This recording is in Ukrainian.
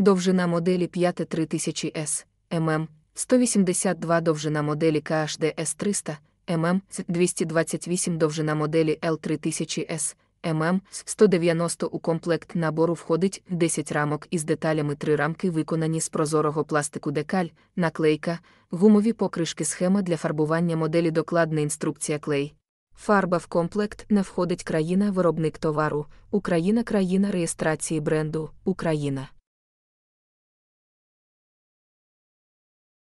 довжина моделі 3000С, мм, 182 довжина моделі KHDS 300 мм, 228 довжина моделі L3000 s мм, 190 у комплект набору входить 10 рамок із деталями три рамки, виконані з прозорого пластику декаль, наклейка, гумові покришки, схема для фарбування моделі, докладна інструкція клей. Фарба в комплект не входить країна, виробник товару, Україна, країна реєстрації бренду, Україна.